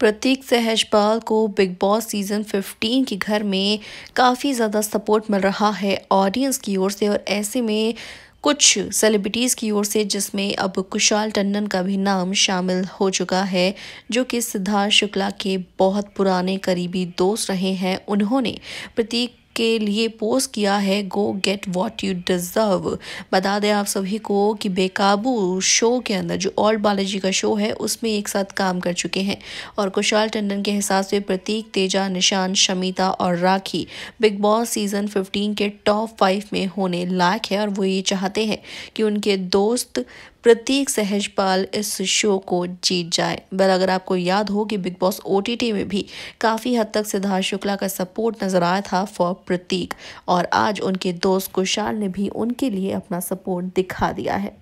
प्रतीक सहजपाल को big boss season 15 के घर में काफ़ी ज़्यादा सपोर्ट मिल रहा है ऑडियंस की ओर से और ऐसे में कुछ सेलिब्रिटीज़ की ओर से जिसमें अब कुशाल टंडन का भी नाम शामिल हो चुका है जो कि सिद्धार्थ शुक्ला के बहुत पुराने करीबी दोस्त रहे हैं उन्होंने प्रतीक के लिए पोस्ट किया है go get what you deserve बता दें आप सभी को कि बेकाबू शो के अंदर जो ऑल बालाजी का शो है उसमें एक साथ काम कर चुके हैं और कुशाल टंडन के हिसाब से प्रतीक तेजा निशान शमिता और राखी बिग बॉस सीज़न 15 के टॉप फाइव में होने लायक है और वो ये चाहते हैं कि उनके दोस्त प्रतीक सहजपाल इस शो को जीत जाए बल अगर आपको याद हो कि बिग बॉस ओ में भी काफ़ी हद तक सिद्धार्थ शुक्ला का सपोर्ट नजर आया था फॉर प्रतीक और आज उनके दोस्त कुशाल ने भी उनके लिए अपना सपोर्ट दिखा दिया है